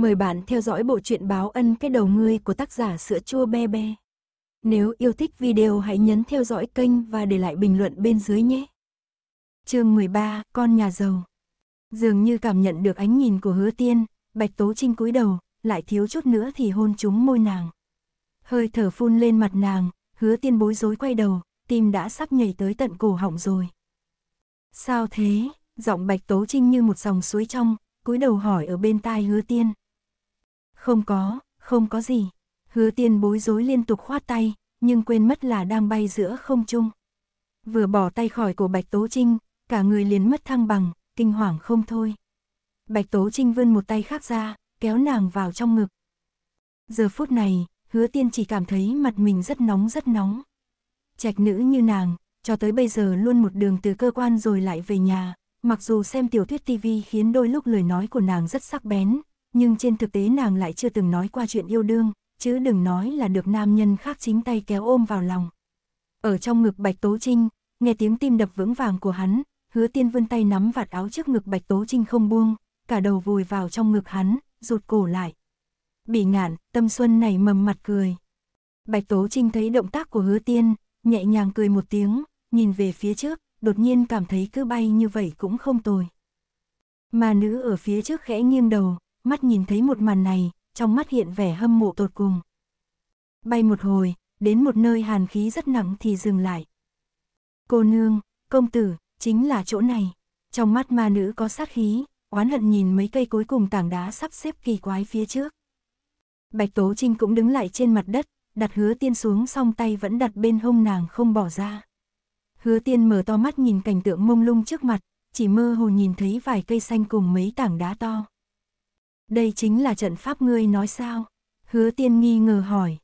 Mời bạn theo dõi bộ truyện báo ân cái đầu ngươi của tác giả sữa chua be be. Nếu yêu thích video hãy nhấn theo dõi kênh và để lại bình luận bên dưới nhé. Chương 13, con nhà giàu. Dường như cảm nhận được ánh nhìn của Hứa Tiên, Bạch Tố Trinh cúi đầu, lại thiếu chút nữa thì hôn trúng môi nàng. Hơi thở phun lên mặt nàng, Hứa Tiên bối rối quay đầu, tim đã sắp nhảy tới tận cổ họng rồi. Sao thế? Giọng Bạch Tố Trinh như một dòng suối trong, cúi đầu hỏi ở bên tai Hứa Tiên. Không có, không có gì. Hứa tiên bối rối liên tục khoát tay, nhưng quên mất là đang bay giữa không trung. Vừa bỏ tay khỏi của Bạch Tố Trinh, cả người liền mất thăng bằng, kinh hoàng không thôi. Bạch Tố Trinh vươn một tay khác ra, kéo nàng vào trong ngực. Giờ phút này, hứa tiên chỉ cảm thấy mặt mình rất nóng rất nóng. Trạch nữ như nàng, cho tới bây giờ luôn một đường từ cơ quan rồi lại về nhà, mặc dù xem tiểu thuyết TV khiến đôi lúc lời nói của nàng rất sắc bén, nhưng trên thực tế nàng lại chưa từng nói qua chuyện yêu đương, chứ đừng nói là được nam nhân khác chính tay kéo ôm vào lòng. Ở trong ngực Bạch Tố Trinh, nghe tiếng tim đập vững vàng của hắn, hứa tiên vươn tay nắm vạt áo trước ngực Bạch Tố Trinh không buông, cả đầu vùi vào trong ngực hắn, rụt cổ lại. Bị ngạn, tâm xuân này mầm mặt cười. Bạch Tố Trinh thấy động tác của hứa tiên, nhẹ nhàng cười một tiếng, nhìn về phía trước, đột nhiên cảm thấy cứ bay như vậy cũng không tồi. Mà nữ ở phía trước khẽ nghiêng đầu, mắt nhìn thấy một màn này, trong mắt hiện vẻ hâm mộ tột cùng. Bay một hồi, đến một nơi hàn khí rất nặng thì dừng lại. Cô nương, công tử, chính là chỗ này. Trong mắt ma nữ có sát khí, oán hận nhìn mấy cây cuối cùng tảng đá sắp xếp kỳ quái phía trước. Bạch Tố Trinh cũng đứng lại trên mặt đất, đặt hứa tiên xuống song tay vẫn đặt bên hông nàng không bỏ ra. Hứa tiên mở to mắt nhìn cảnh tượng mông lung trước mặt, chỉ mơ hồ nhìn thấy vài cây xanh cùng mấy tảng đá to đây chính là trận pháp ngươi nói sao? Hứa tiên nghi ngờ hỏi.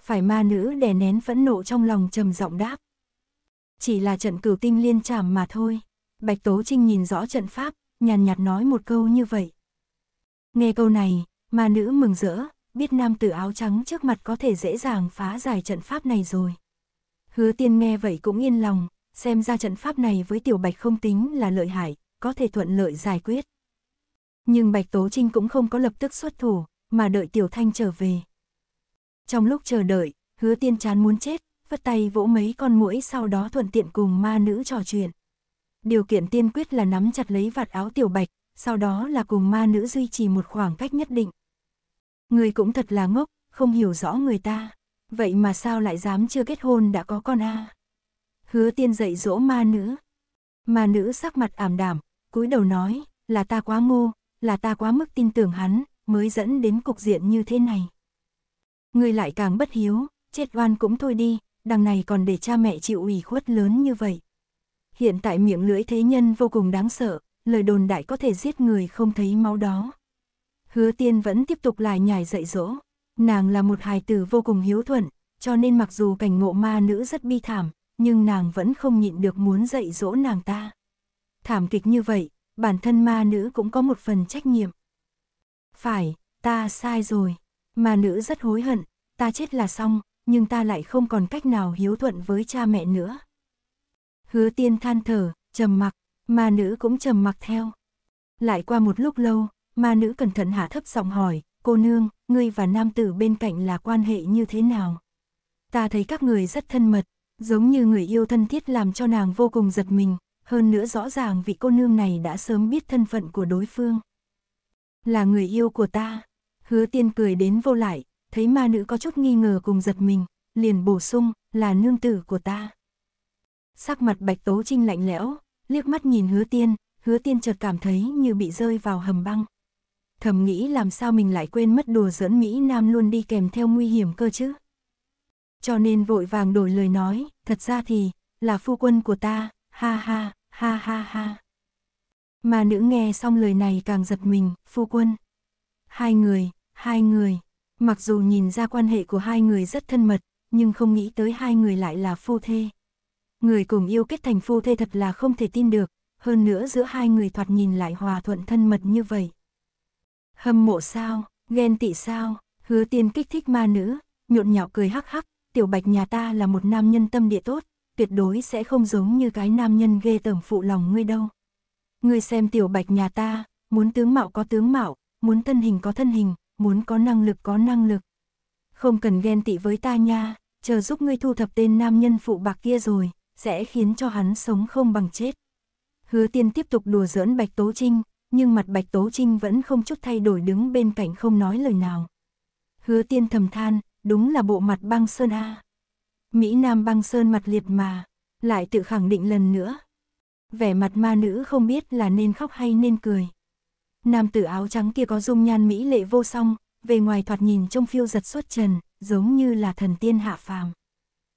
Phải ma nữ đè nén phẫn nộ trong lòng trầm giọng đáp. Chỉ là trận cửu tinh liên chảm mà thôi. Bạch Tố Trinh nhìn rõ trận pháp, nhàn nhạt nói một câu như vậy. Nghe câu này, ma nữ mừng rỡ, biết nam tử áo trắng trước mặt có thể dễ dàng phá giải trận pháp này rồi. Hứa tiên nghe vậy cũng yên lòng, xem ra trận pháp này với tiểu bạch không tính là lợi hại, có thể thuận lợi giải quyết nhưng Bạch Tố Trinh cũng không có lập tức xuất thủ, mà đợi Tiểu Thanh trở về. Trong lúc chờ đợi, hứa tiên chán muốn chết, vất tay vỗ mấy con mũi sau đó thuận tiện cùng ma nữ trò chuyện. Điều kiện tiên quyết là nắm chặt lấy vạt áo Tiểu Bạch, sau đó là cùng ma nữ duy trì một khoảng cách nhất định. Người cũng thật là ngốc, không hiểu rõ người ta, vậy mà sao lại dám chưa kết hôn đã có con a? Hứa tiên dạy dỗ ma nữ. Ma nữ sắc mặt ảm đảm, cúi đầu nói, là ta quá ngu, là ta quá mức tin tưởng hắn, mới dẫn đến cục diện như thế này. Người lại càng bất hiếu, chết oan cũng thôi đi, đằng này còn để cha mẹ chịu ủy khuất lớn như vậy. Hiện tại miệng lưỡi thế nhân vô cùng đáng sợ, lời đồn đại có thể giết người không thấy máu đó. Hứa tiên vẫn tiếp tục lại nhảy dạy dỗ, nàng là một hài tử vô cùng hiếu thuận, cho nên mặc dù cảnh ngộ ma nữ rất bi thảm, nhưng nàng vẫn không nhịn được muốn dạy dỗ nàng ta. Thảm kịch như vậy, bản thân ma nữ cũng có một phần trách nhiệm. Phải, ta sai rồi. Ma nữ rất hối hận, ta chết là xong, nhưng ta lại không còn cách nào hiếu thuận với cha mẹ nữa. Hứa tiên than thở, trầm mặc, ma nữ cũng trầm mặc theo. Lại qua một lúc lâu, ma nữ cẩn thận hạ thấp giọng hỏi, cô nương, ngươi và nam tử bên cạnh là quan hệ như thế nào? Ta thấy các người rất thân mật, giống như người yêu thân thiết làm cho nàng vô cùng giật mình, hơn nữa rõ ràng vị cô nương này đã sớm biết thân phận của đối phương. Là người yêu của ta, hứa tiên cười đến vô lại, thấy ma nữ có chút nghi ngờ cùng giật mình, liền bổ sung, là nương tử của ta. Sắc mặt bạch tố trinh lạnh lẽo, liếc mắt nhìn hứa tiên, hứa tiên chợt cảm thấy như bị rơi vào hầm băng. Thầm nghĩ làm sao mình lại quên mất đùa dẫn Mỹ Nam luôn đi kèm theo nguy hiểm cơ chứ. Cho nên vội vàng đổi lời nói, thật ra thì, là phu quân của ta, ha ha ha ha ha. Mà nữ nghe xong lời này càng giật mình, phu quân. Hai người, hai người, mặc dù nhìn ra quan hệ của hai người rất thân mật, nhưng không nghĩ tới hai người lại là phu thê. Người cùng yêu kết thành phu thê thật là không thể tin được, hơn nữa giữa hai người thoạt nhìn lại hòa thuận thân mật như vậy. Hâm mộ sao, ghen tị sao, hứa tiên kích thích ma nữ, nhộn nhạo cười hắc hắc, tiểu bạch nhà ta là một nam nhân tâm địa tốt, tuyệt đối sẽ không giống như cái nam nhân ghê tởm phụ lòng ngươi đâu. Ngươi xem tiểu bạch nhà ta, muốn tướng mạo có tướng mạo, muốn thân hình có thân hình, muốn có năng lực có năng lực. Không cần ghen tị với ta nha, chờ giúp ngươi thu thập tên nam nhân phụ bạc kia rồi, sẽ khiến cho hắn sống không bằng chết. Hứa tiên tiếp tục đùa giỡn Bạch Tố Trinh, nhưng mặt Bạch Tố Trinh vẫn không chút thay đổi đứng bên cạnh không nói lời nào. Hứa tiên thầm than, đúng là bộ mặt băng sơn A. Mỹ Nam băng sơn mặt liệt mà, lại tự khẳng định lần nữa. Vẻ mặt ma nữ không biết là nên khóc hay nên cười. Nam tử áo trắng kia có dung nhan mỹ lệ vô song, về ngoài thoạt nhìn trông phiêu giật xuất trần, giống như là thần tiên hạ phàm.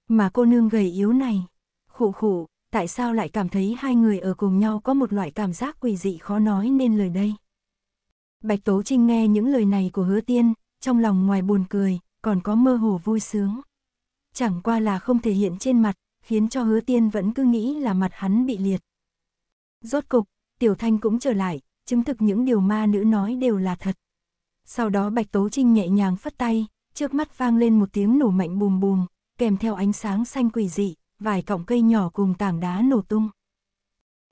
Mà cô nương gầy yếu này, khụ khụ, tại sao lại cảm thấy hai người ở cùng nhau có một loại cảm giác quỷ dị khó nói nên lời đây. Bạch Tố Trinh nghe những lời này của hứa tiên, trong lòng ngoài buồn cười, còn có mơ hồ vui sướng chẳng qua là không thể hiện trên mặt, khiến cho hứa tiên vẫn cứ nghĩ là mặt hắn bị liệt. Rốt cục, Tiểu Thanh cũng trở lại, chứng thực những điều ma nữ nói đều là thật. Sau đó Bạch Tố Trinh nhẹ nhàng phất tay, trước mắt vang lên một tiếng nổ mạnh bùm bùm, kèm theo ánh sáng xanh quỷ dị, vài cọng cây nhỏ cùng tảng đá nổ tung.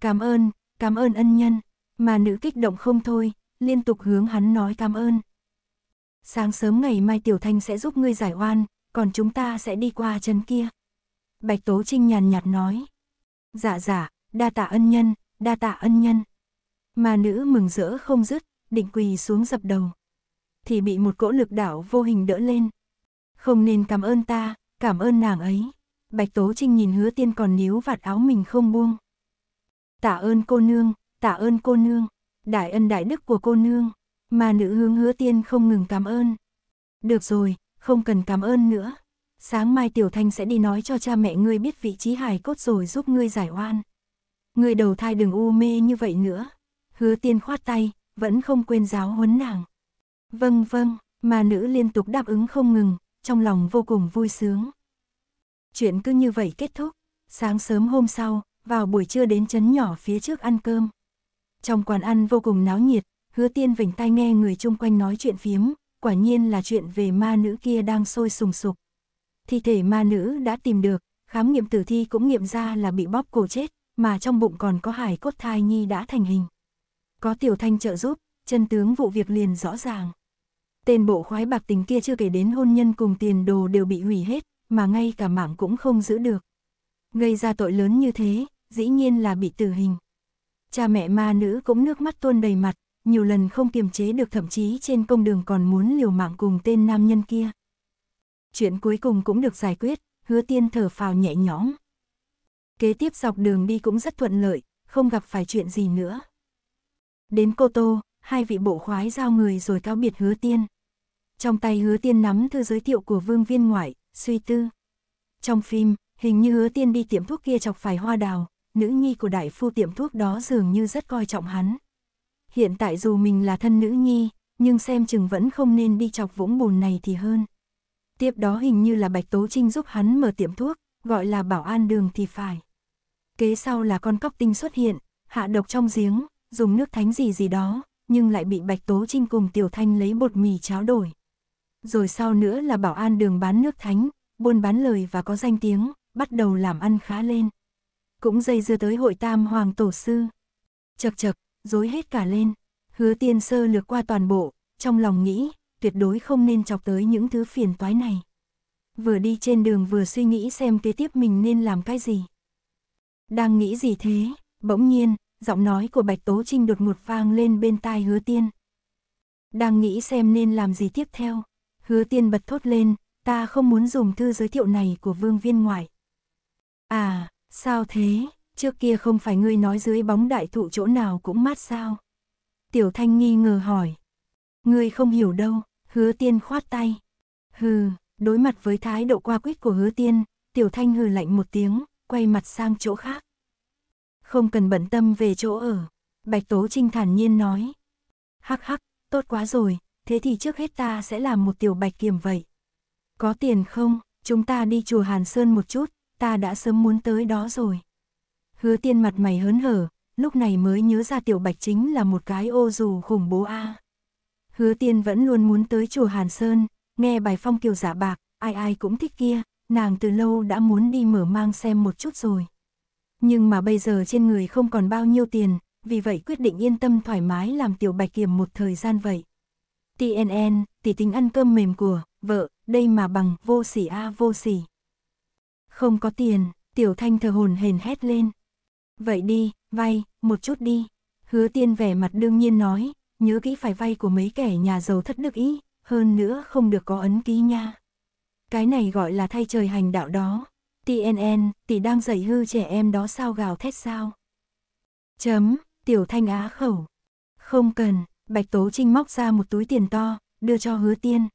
Cảm ơn, cảm ơn ân nhân, mà nữ kích động không thôi, liên tục hướng hắn nói cảm ơn. Sáng sớm ngày mai Tiểu Thanh sẽ giúp ngươi giải oan, còn chúng ta sẽ đi qua chân kia. Bạch Tố Trinh nhàn nhạt nói. Dạ dạ, đa tạ ân nhân, đa tạ ân nhân. Mà nữ mừng rỡ không dứt, định quỳ xuống dập đầu. Thì bị một cỗ lực đảo vô hình đỡ lên. Không nên cảm ơn ta, cảm ơn nàng ấy. Bạch Tố Trinh nhìn hứa tiên còn níu vạt áo mình không buông. Tạ ơn cô nương, tạ ơn cô nương, đại ân đại đức của cô nương. Mà nữ hướng hứa tiên không ngừng cảm ơn. Được rồi, không cần cảm ơn nữa. Sáng mai Tiểu Thanh sẽ đi nói cho cha mẹ ngươi biết vị trí hài cốt rồi giúp ngươi giải oan. Ngươi đầu thai đừng u mê như vậy nữa. Hứa tiên khoát tay, vẫn không quên giáo huấn nàng. Vâng vâng, mà nữ liên tục đáp ứng không ngừng, trong lòng vô cùng vui sướng. Chuyện cứ như vậy kết thúc, sáng sớm hôm sau, vào buổi trưa đến chấn nhỏ phía trước ăn cơm. Trong quán ăn vô cùng náo nhiệt, hứa tiên vỉnh tai nghe người chung quanh nói chuyện phiếm, quả nhiên là chuyện về ma nữ kia đang sôi sùng sục. Thi thể ma nữ đã tìm được, khám nghiệm tử thi cũng nghiệm ra là bị bóp cổ chết, mà trong bụng còn có hải cốt thai nhi đã thành hình. Có tiểu thanh trợ giúp, chân tướng vụ việc liền rõ ràng. Tên bộ khoái bạc tính kia chưa kể đến hôn nhân cùng tiền đồ đều bị hủy hết, mà ngay cả mạng cũng không giữ được. Gây ra tội lớn như thế, dĩ nhiên là bị tử hình. Cha mẹ ma nữ cũng nước mắt tuôn đầy mặt, nhiều lần không kiềm chế được thậm chí trên công đường còn muốn liều mạng cùng tên nam nhân kia. Chuyện cuối cùng cũng được giải quyết, hứa tiên thở phào nhẹ nhõm. Kế tiếp dọc đường đi cũng rất thuận lợi, không gặp phải chuyện gì nữa. Đến Cô Tô, hai vị bộ khoái giao người rồi cáo biệt hứa tiên. Trong tay hứa tiên nắm thư giới thiệu của vương viên ngoại, suy tư. Trong phim, hình như hứa tiên đi tiệm thuốc kia chọc phải hoa đào, nữ nhi của đại phu tiệm thuốc đó dường như rất coi trọng hắn hiện tại dù mình là thân nữ nhi, nhưng xem chừng vẫn không nên đi chọc vũng bùn này thì hơn. Tiếp đó hình như là Bạch Tố Trinh giúp hắn mở tiệm thuốc, gọi là bảo an đường thì phải. Kế sau là con cóc tinh xuất hiện, hạ độc trong giếng, dùng nước thánh gì gì đó, nhưng lại bị Bạch Tố Trinh cùng Tiểu Thanh lấy bột mì cháo đổi. Rồi sau nữa là bảo an đường bán nước thánh, buôn bán lời và có danh tiếng, bắt đầu làm ăn khá lên. Cũng dây dưa tới hội tam hoàng tổ sư. Chật chật, dối hết cả lên. Hứa tiên sơ lược qua toàn bộ, trong lòng nghĩ, tuyệt đối không nên chọc tới những thứ phiền toái này. Vừa đi trên đường vừa suy nghĩ xem kế tiếp mình nên làm cái gì. Đang nghĩ gì thế, bỗng nhiên, giọng nói của Bạch Tố Trinh đột ngột vang lên bên tai hứa tiên. Đang nghĩ xem nên làm gì tiếp theo, hứa tiên bật thốt lên, ta không muốn dùng thư giới thiệu này của vương viên ngoại. À, sao thế? Trước kia không phải ngươi nói dưới bóng đại thụ chỗ nào cũng mát sao? Tiểu Thanh nghi ngờ hỏi. Ngươi không hiểu đâu, hứa tiên khoát tay. Hừ, đối mặt với thái độ qua quyết của hứa tiên, Tiểu Thanh hừ lạnh một tiếng, quay mặt sang chỗ khác. Không cần bận tâm về chỗ ở, Bạch Tố Trinh thản nhiên nói. Hắc hắc, tốt quá rồi, thế thì trước hết ta sẽ làm một tiểu bạch kiểm vậy. Có tiền không, chúng ta đi chùa Hàn Sơn một chút, ta đã sớm muốn tới đó rồi. Hứa tiên mặt mày hớn hở, lúc này mới nhớ ra tiểu bạch chính là một cái ô dù khủng bố a. Hứa tiên vẫn luôn muốn tới chùa Hàn Sơn, nghe bài phong kiều giả bạc, ai ai cũng thích kia, nàng từ lâu đã muốn đi mở mang xem một chút rồi. Nhưng mà bây giờ trên người không còn bao nhiêu tiền, vì vậy quyết định yên tâm thoải mái làm tiểu bạch kiểm một thời gian vậy. TNN, tỷ tính ăn cơm mềm của, vợ, đây mà bằng vô sỉ a vô sỉ. Không có tiền, tiểu thanh thờ hồn hền hét lên. Vậy đi, vay, một chút đi. Hứa tiên vẻ mặt đương nhiên nói, nhớ kỹ phải vay của mấy kẻ nhà giàu thất đức ý, hơn nữa không được có ấn ký nha. Cái này gọi là thay trời hành đạo đó. TNN, tỷ đang dạy hư trẻ em đó sao gào thét sao. Chấm, tiểu thanh á khẩu. Không cần, Bạch Tố Trinh móc ra một túi tiền to, đưa cho hứa tiên.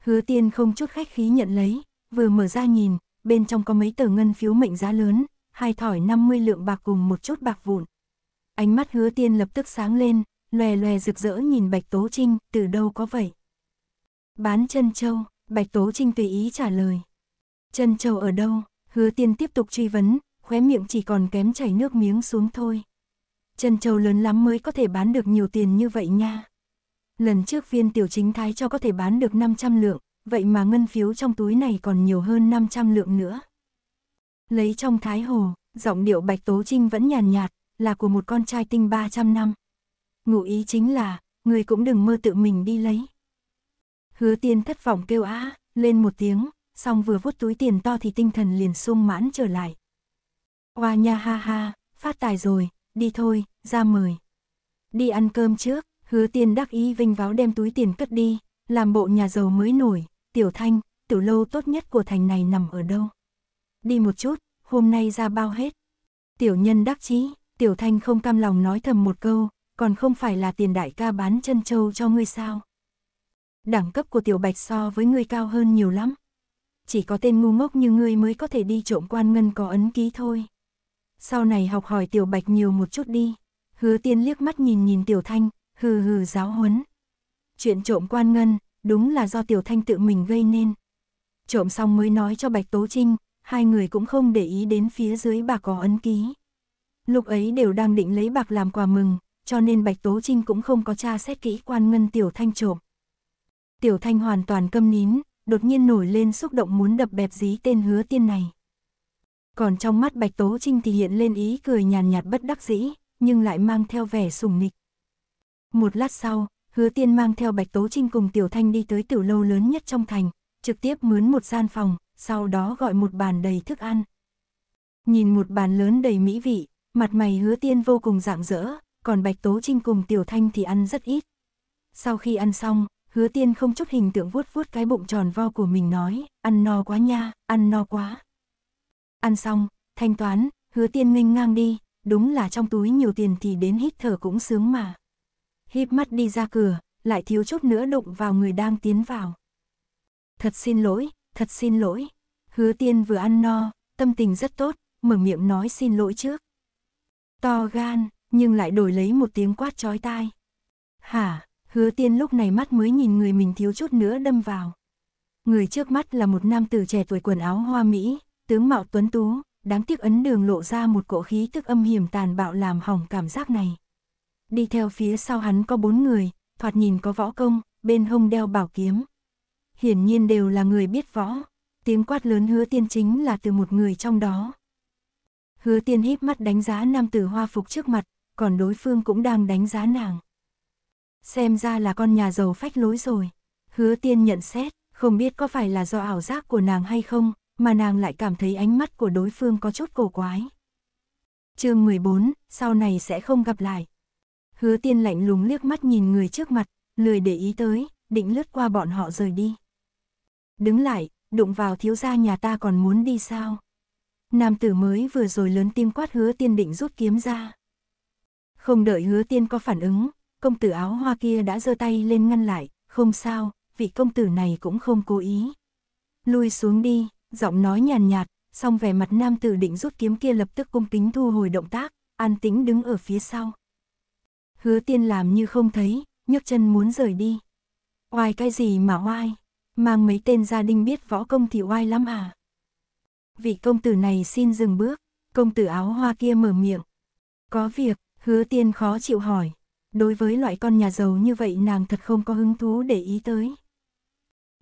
Hứa tiên không chút khách khí nhận lấy, vừa mở ra nhìn, bên trong có mấy tờ ngân phiếu mệnh giá lớn, hai thỏi 50 lượng bạc cùng một chút bạc vụn. Ánh mắt hứa tiên lập tức sáng lên, lòe lòe rực rỡ nhìn Bạch Tố Trinh, từ đâu có vậy? Bán chân châu, Bạch Tố Trinh tùy ý trả lời. Chân châu ở đâu? Hứa tiên tiếp tục truy vấn, khóe miệng chỉ còn kém chảy nước miếng xuống thôi. Chân châu lớn lắm mới có thể bán được nhiều tiền như vậy nha. Lần trước viên tiểu chính thái cho có thể bán được 500 lượng, vậy mà ngân phiếu trong túi này còn nhiều hơn 500 lượng nữa lấy trong thái hồ, giọng điệu Bạch Tố Trinh vẫn nhàn nhạt, là của một con trai tinh 300 năm. Ngụ ý chính là, người cũng đừng mơ tự mình đi lấy. Hứa tiên thất vọng kêu á, lên một tiếng, xong vừa vút túi tiền to thì tinh thần liền sung mãn trở lại. Hoa nha ha ha, phát tài rồi, đi thôi, ra mời. Đi ăn cơm trước, hứa tiên đắc ý vinh váo đem túi tiền cất đi, làm bộ nhà giàu mới nổi, tiểu thanh, tiểu lâu tốt nhất của thành này nằm ở đâu đi một chút, hôm nay ra bao hết. Tiểu nhân đắc chí, tiểu thanh không cam lòng nói thầm một câu, còn không phải là tiền đại ca bán chân châu cho ngươi sao. Đẳng cấp của tiểu bạch so với ngươi cao hơn nhiều lắm. Chỉ có tên ngu ngốc như ngươi mới có thể đi trộm quan ngân có ấn ký thôi. Sau này học hỏi tiểu bạch nhiều một chút đi. Hứa tiên liếc mắt nhìn nhìn tiểu thanh, hừ hừ giáo huấn. Chuyện trộm quan ngân, đúng là do tiểu thanh tự mình gây nên. Trộm xong mới nói cho bạch tố trinh, hai người cũng không để ý đến phía dưới bạc có ấn ký. Lúc ấy đều đang định lấy bạc làm quà mừng, cho nên Bạch Tố Trinh cũng không có tra xét kỹ quan ngân Tiểu Thanh trộm. Tiểu Thanh hoàn toàn câm nín, đột nhiên nổi lên xúc động muốn đập bẹp dí tên hứa tiên này. Còn trong mắt Bạch Tố Trinh thì hiện lên ý cười nhàn nhạt bất đắc dĩ, nhưng lại mang theo vẻ sùng nịch. Một lát sau, hứa tiên mang theo Bạch Tố Trinh cùng Tiểu Thanh đi tới tiểu lâu lớn nhất trong thành, trực tiếp mướn một gian phòng, sau đó gọi một bàn đầy thức ăn. Nhìn một bàn lớn đầy mỹ vị, mặt mày hứa tiên vô cùng rạng rỡ, còn Bạch Tố Trinh cùng Tiểu Thanh thì ăn rất ít. Sau khi ăn xong, hứa tiên không chút hình tượng vuốt vuốt cái bụng tròn vo của mình nói, ăn no quá nha, ăn no quá. Ăn xong, thanh toán, hứa tiên nghênh ngang đi, đúng là trong túi nhiều tiền thì đến hít thở cũng sướng mà. Híp mắt đi ra cửa, lại thiếu chút nữa đụng vào người đang tiến vào. Thật xin lỗi, thật xin lỗi. Hứa tiên vừa ăn no, tâm tình rất tốt, mở miệng nói xin lỗi trước. To gan, nhưng lại đổi lấy một tiếng quát chói tai. Hả, hứa tiên lúc này mắt mới nhìn người mình thiếu chút nữa đâm vào. Người trước mắt là một nam tử trẻ tuổi quần áo hoa mỹ, tướng mạo tuấn tú, đáng tiếc ấn đường lộ ra một cỗ khí tức âm hiểm tàn bạo làm hỏng cảm giác này. Đi theo phía sau hắn có bốn người, thoạt nhìn có võ công, bên hông đeo bảo kiếm hiển nhiên đều là người biết võ. Tiếng quát lớn hứa tiên chính là từ một người trong đó. Hứa tiên híp mắt đánh giá nam tử hoa phục trước mặt, còn đối phương cũng đang đánh giá nàng. Xem ra là con nhà giàu phách lối rồi. Hứa tiên nhận xét, không biết có phải là do ảo giác của nàng hay không, mà nàng lại cảm thấy ánh mắt của đối phương có chút cổ quái. chương 14, sau này sẽ không gặp lại. Hứa tiên lạnh lùng liếc mắt nhìn người trước mặt, lười để ý tới, định lướt qua bọn họ rời đi đứng lại, đụng vào thiếu gia nhà ta còn muốn đi sao? Nam tử mới vừa rồi lớn tim quát hứa tiên định rút kiếm ra. Không đợi hứa tiên có phản ứng, công tử áo hoa kia đã giơ tay lên ngăn lại, không sao, vị công tử này cũng không cố ý. Lui xuống đi, giọng nói nhàn nhạt, xong song vẻ mặt nam tử định rút kiếm kia lập tức cung kính thu hồi động tác, an tĩnh đứng ở phía sau. Hứa tiên làm như không thấy, nhấc chân muốn rời đi. Oai cái gì mà oai? mang mấy tên gia đình biết võ công thì oai lắm à. Vị công tử này xin dừng bước, công tử áo hoa kia mở miệng. Có việc, hứa tiên khó chịu hỏi. Đối với loại con nhà giàu như vậy nàng thật không có hứng thú để ý tới.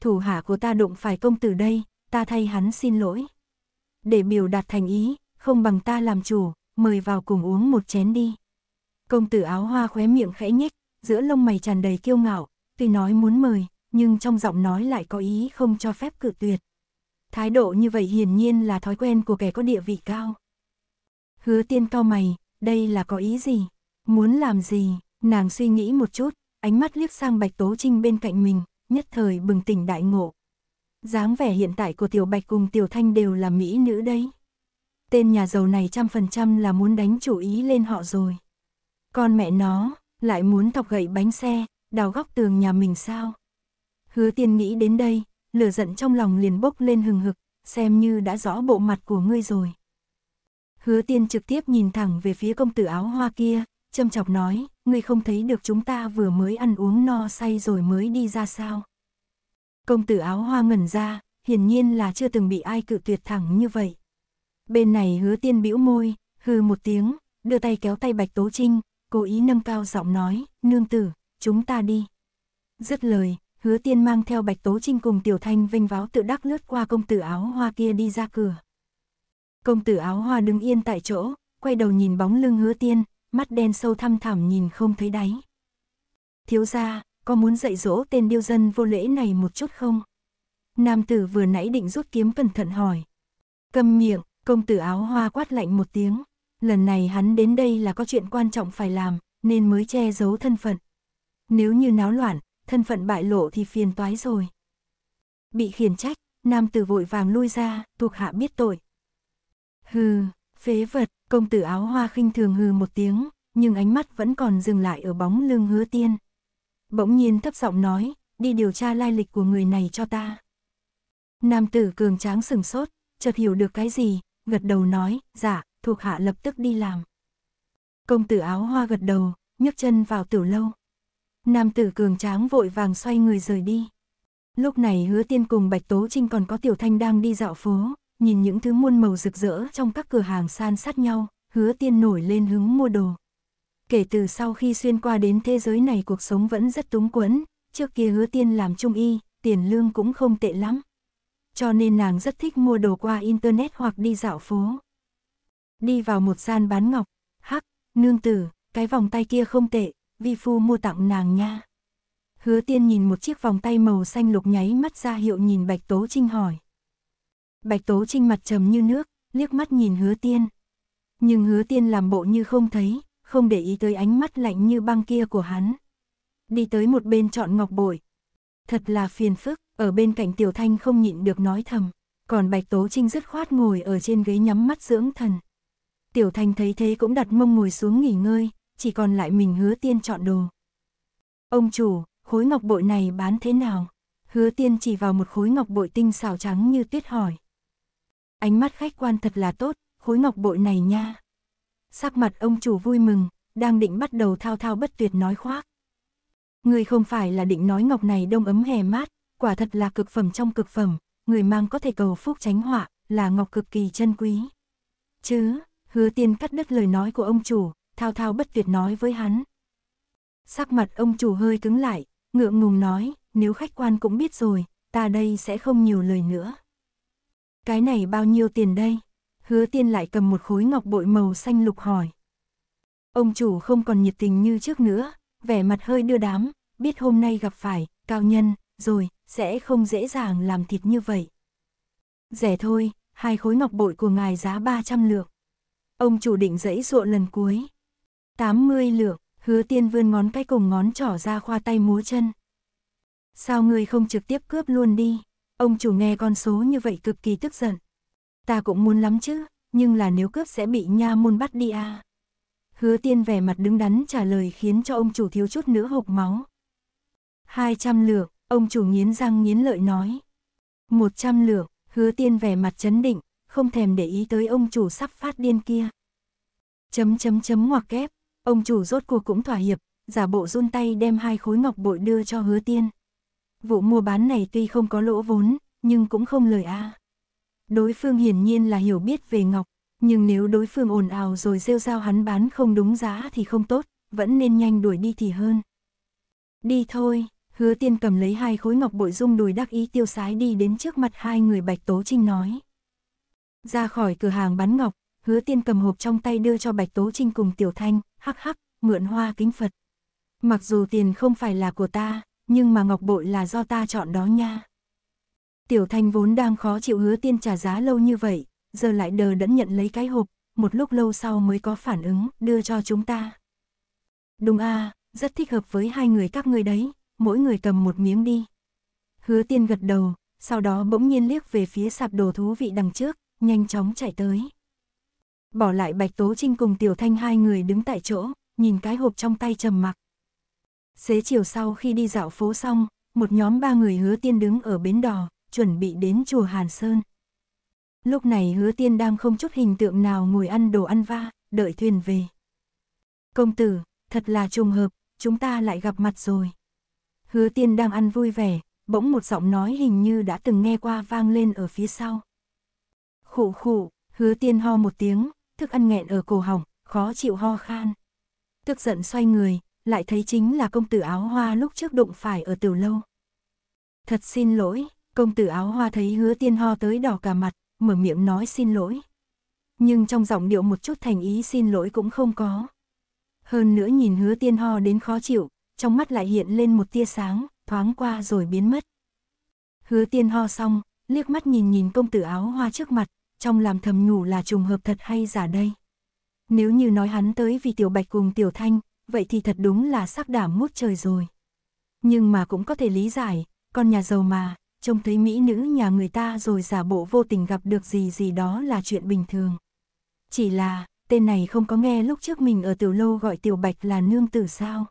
Thủ hạ của ta đụng phải công tử đây, ta thay hắn xin lỗi. Để biểu đạt thành ý, không bằng ta làm chủ, mời vào cùng uống một chén đi. Công tử áo hoa khóe miệng khẽ nhếch, giữa lông mày tràn đầy kiêu ngạo, tuy nói muốn mời, nhưng trong giọng nói lại có ý không cho phép cự tuyệt. Thái độ như vậy hiển nhiên là thói quen của kẻ có địa vị cao. Hứa tiên cao mày, đây là có ý gì? Muốn làm gì? Nàng suy nghĩ một chút, ánh mắt liếc sang Bạch Tố Trinh bên cạnh mình, nhất thời bừng tỉnh đại ngộ. dáng vẻ hiện tại của Tiểu Bạch cùng Tiểu Thanh đều là mỹ nữ đấy. Tên nhà giàu này trăm phần trăm là muốn đánh chủ ý lên họ rồi. Con mẹ nó, lại muốn thọc gậy bánh xe, đào góc tường nhà mình sao? Hứa tiên nghĩ đến đây, lửa giận trong lòng liền bốc lên hừng hực, xem như đã rõ bộ mặt của ngươi rồi. Hứa tiên trực tiếp nhìn thẳng về phía công tử áo hoa kia, châm chọc nói, ngươi không thấy được chúng ta vừa mới ăn uống no say rồi mới đi ra sao. Công tử áo hoa ngẩn ra, hiển nhiên là chưa từng bị ai cự tuyệt thẳng như vậy. Bên này hứa tiên bĩu môi, hừ một tiếng, đưa tay kéo tay Bạch Tố Trinh, cố ý nâng cao giọng nói, nương tử, chúng ta đi. Dứt lời, hứa tiên mang theo Bạch Tố Trinh cùng Tiểu Thanh vinh váo tự đắc lướt qua công tử áo hoa kia đi ra cửa. Công tử áo hoa đứng yên tại chỗ, quay đầu nhìn bóng lưng hứa tiên, mắt đen sâu thăm thẳm nhìn không thấy đáy. Thiếu ra, có muốn dạy dỗ tên điêu dân vô lễ này một chút không? Nam tử vừa nãy định rút kiếm cẩn thận hỏi. Cầm miệng, công tử áo hoa quát lạnh một tiếng. Lần này hắn đến đây là có chuyện quan trọng phải làm, nên mới che giấu thân phận. Nếu như náo loạn, thân phận bại lộ thì phiền toái rồi. Bị khiển trách, nam tử vội vàng lui ra, thuộc hạ biết tội. Hừ, phế vật, công tử áo hoa khinh thường hừ một tiếng, nhưng ánh mắt vẫn còn dừng lại ở bóng lưng hứa tiên. Bỗng nhiên thấp giọng nói, đi điều tra lai lịch của người này cho ta. Nam tử cường tráng sừng sốt, chợt hiểu được cái gì, gật đầu nói, dạ, thuộc hạ lập tức đi làm. Công tử áo hoa gật đầu, nhấc chân vào tiểu lâu. Nam tử cường tráng vội vàng xoay người rời đi. Lúc này hứa tiên cùng Bạch Tố Trinh còn có Tiểu Thanh đang đi dạo phố, nhìn những thứ muôn màu rực rỡ trong các cửa hàng san sát nhau, hứa tiên nổi lên hứng mua đồ. Kể từ sau khi xuyên qua đến thế giới này cuộc sống vẫn rất túng quẫn, trước kia hứa tiên làm trung y, tiền lương cũng không tệ lắm. Cho nên nàng rất thích mua đồ qua internet hoặc đi dạo phố. Đi vào một gian bán ngọc, hắc, nương tử, cái vòng tay kia không tệ, vi phu mua tặng nàng nha. Hứa tiên nhìn một chiếc vòng tay màu xanh lục nháy mắt ra hiệu nhìn Bạch Tố Trinh hỏi. Bạch Tố Trinh mặt trầm như nước, liếc mắt nhìn hứa tiên. Nhưng hứa tiên làm bộ như không thấy, không để ý tới ánh mắt lạnh như băng kia của hắn. Đi tới một bên chọn ngọc bội. Thật là phiền phức, ở bên cạnh Tiểu Thanh không nhịn được nói thầm. Còn Bạch Tố Trinh dứt khoát ngồi ở trên ghế nhắm mắt dưỡng thần. Tiểu Thanh thấy thế cũng đặt mông ngồi xuống nghỉ ngơi, chỉ còn lại mình hứa tiên chọn đồ. Ông chủ, khối ngọc bội này bán thế nào? Hứa tiên chỉ vào một khối ngọc bội tinh xảo trắng như tuyết hỏi. Ánh mắt khách quan thật là tốt, khối ngọc bội này nha. Sắc mặt ông chủ vui mừng, đang định bắt đầu thao thao bất tuyệt nói khoác. Người không phải là định nói ngọc này đông ấm hè mát, quả thật là cực phẩm trong cực phẩm, người mang có thể cầu phúc tránh họa, là ngọc cực kỳ chân quý. Chứ, hứa tiên cắt đứt lời nói của ông chủ, thao thao bất tuyệt nói với hắn. Sắc mặt ông chủ hơi cứng lại, ngượng ngùng nói, nếu khách quan cũng biết rồi, ta đây sẽ không nhiều lời nữa. Cái này bao nhiêu tiền đây? Hứa tiên lại cầm một khối ngọc bội màu xanh lục hỏi. Ông chủ không còn nhiệt tình như trước nữa, vẻ mặt hơi đưa đám, biết hôm nay gặp phải, cao nhân, rồi, sẽ không dễ dàng làm thịt như vậy. Rẻ thôi, hai khối ngọc bội của ngài giá 300 lượng. Ông chủ định dãy ruộng lần cuối, 80 lượng, hứa tiên vươn ngón cái cùng ngón trỏ ra khoa tay múa chân. Sao ngươi không trực tiếp cướp luôn đi? Ông chủ nghe con số như vậy cực kỳ tức giận. Ta cũng muốn lắm chứ, nhưng là nếu cướp sẽ bị nha môn bắt đi à. Hứa tiên vẻ mặt đứng đắn trả lời khiến cho ông chủ thiếu chút nữa hộc máu. 200 lượng, ông chủ nghiến răng nghiến lợi nói. 100 lượng, hứa tiên vẻ mặt chấn định, không thèm để ý tới ông chủ sắp phát điên kia. Chấm chấm chấm ngoặc kép, Ông chủ rốt cuộc cũng thỏa hiệp, giả bộ run tay đem hai khối ngọc bội đưa cho hứa tiên. Vụ mua bán này tuy không có lỗ vốn, nhưng cũng không lời a. Đối phương hiển nhiên là hiểu biết về ngọc, nhưng nếu đối phương ồn ào rồi rêu rao hắn bán không đúng giá thì không tốt, vẫn nên nhanh đuổi đi thì hơn. Đi thôi, hứa tiên cầm lấy hai khối ngọc bội dung đùi đắc ý tiêu sái đi đến trước mặt hai người Bạch Tố Trinh nói. Ra khỏi cửa hàng bán ngọc, hứa tiên cầm hộp trong tay đưa cho Bạch Tố Trinh cùng Tiểu Thanh, hắc hắc, mượn hoa kính Phật. Mặc dù tiền không phải là của ta, nhưng mà ngọc bội là do ta chọn đó nha. Tiểu thanh vốn đang khó chịu hứa tiên trả giá lâu như vậy, giờ lại đờ đẫn nhận lấy cái hộp, một lúc lâu sau mới có phản ứng, đưa cho chúng ta. Đúng a à, rất thích hợp với hai người các ngươi đấy, mỗi người cầm một miếng đi. Hứa tiên gật đầu, sau đó bỗng nhiên liếc về phía sạp đồ thú vị đằng trước, nhanh chóng chạy tới. Bỏ lại Bạch Tố Trinh cùng Tiểu Thanh hai người đứng tại chỗ, nhìn cái hộp trong tay trầm mặc. Xế chiều sau khi đi dạo phố xong, một nhóm ba người hứa tiên đứng ở bến đò, chuẩn bị đến chùa Hàn Sơn. Lúc này hứa tiên đang không chút hình tượng nào ngồi ăn đồ ăn va, đợi thuyền về. Công tử, thật là trùng hợp, chúng ta lại gặp mặt rồi. Hứa tiên đang ăn vui vẻ, bỗng một giọng nói hình như đã từng nghe qua vang lên ở phía sau. Khụ khụ, hứa tiên ho một tiếng, thức ăn nghẹn ở cổ họng, khó chịu ho khan. Tức giận xoay người, lại thấy chính là công tử áo hoa lúc trước đụng phải ở tiểu lâu. Thật xin lỗi, công tử áo hoa thấy hứa tiên ho tới đỏ cả mặt, mở miệng nói xin lỗi. Nhưng trong giọng điệu một chút thành ý xin lỗi cũng không có. Hơn nữa nhìn hứa tiên ho đến khó chịu, trong mắt lại hiện lên một tia sáng, thoáng qua rồi biến mất. Hứa tiên ho xong, liếc mắt nhìn nhìn công tử áo hoa trước mặt, trong làm thầm nhủ là trùng hợp thật hay giả đây. Nếu như nói hắn tới vì Tiểu Bạch cùng Tiểu Thanh, vậy thì thật đúng là sắc đảm mút trời rồi. Nhưng mà cũng có thể lý giải, con nhà giàu mà, trông thấy mỹ nữ nhà người ta rồi giả bộ vô tình gặp được gì gì đó là chuyện bình thường. Chỉ là, tên này không có nghe lúc trước mình ở tiểu lâu gọi Tiểu Bạch là nương tử sao.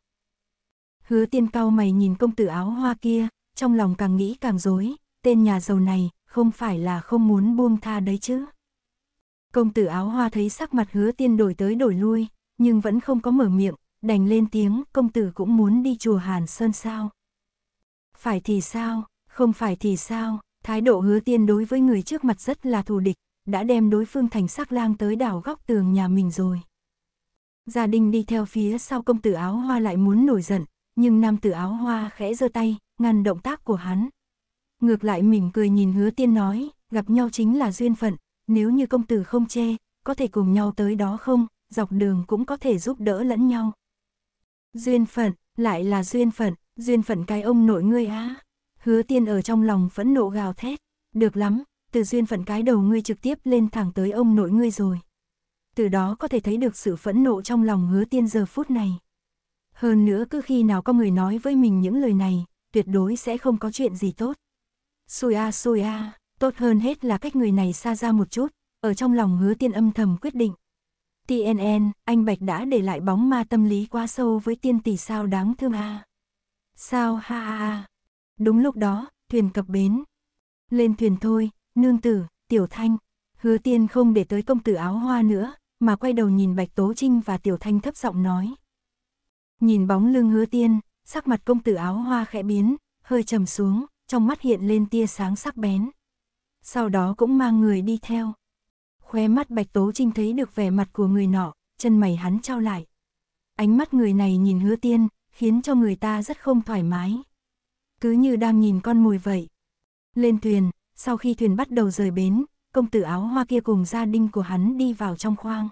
Hứa tiên cao mày nhìn công tử áo hoa kia, trong lòng càng nghĩ càng dối, tên nhà giàu này, không phải là không muốn buông tha đấy chứ. Công tử áo hoa thấy sắc mặt hứa tiên đổi tới đổi lui, nhưng vẫn không có mở miệng, đành lên tiếng công tử cũng muốn đi chùa Hàn Sơn sao. Phải thì sao, không phải thì sao, thái độ hứa tiên đối với người trước mặt rất là thù địch, đã đem đối phương thành sắc lang tới đảo góc tường nhà mình rồi. Gia đình đi theo phía sau công tử áo hoa lại muốn nổi giận, nhưng nam tử áo hoa khẽ giơ tay, ngăn động tác của hắn. Ngược lại mỉm cười nhìn hứa tiên nói, gặp nhau chính là duyên phận, nếu như công tử không chê, có thể cùng nhau tới đó không, dọc đường cũng có thể giúp đỡ lẫn nhau. Duyên phận, lại là duyên phận, duyên phận cái ông nội ngươi á. Hứa tiên ở trong lòng phẫn nộ gào thét, được lắm, từ duyên phận cái đầu ngươi trực tiếp lên thẳng tới ông nội ngươi rồi. Từ đó có thể thấy được sự phẫn nộ trong lòng hứa tiên giờ phút này. Hơn nữa cứ khi nào có người nói với mình những lời này, tuyệt đối sẽ không có chuyện gì tốt. Xui a xui a, tốt hơn hết là cách người này xa ra một chút, ở trong lòng hứa tiên âm thầm quyết định. TNN, anh Bạch đã để lại bóng ma tâm lý quá sâu với tiên tỷ sao đáng thương a. À? Sao ha ha. Đúng lúc đó, thuyền cập bến. Lên thuyền thôi, nương tử, tiểu thanh. Hứa tiên không để tới công tử áo hoa nữa, mà quay đầu nhìn Bạch Tố Trinh và tiểu thanh thấp giọng nói. Nhìn bóng lưng hứa tiên, sắc mặt công tử áo hoa khẽ biến, hơi trầm xuống, trong mắt hiện lên tia sáng sắc bén. Sau đó cũng mang người đi theo. Khóe mắt Bạch Tố Trinh thấy được vẻ mặt của người nọ, chân mày hắn trao lại. Ánh mắt người này nhìn hứa tiên, khiến cho người ta rất không thoải mái. Cứ như đang nhìn con mồi vậy. Lên thuyền, sau khi thuyền bắt đầu rời bến, công tử áo hoa kia cùng gia đình của hắn đi vào trong khoang.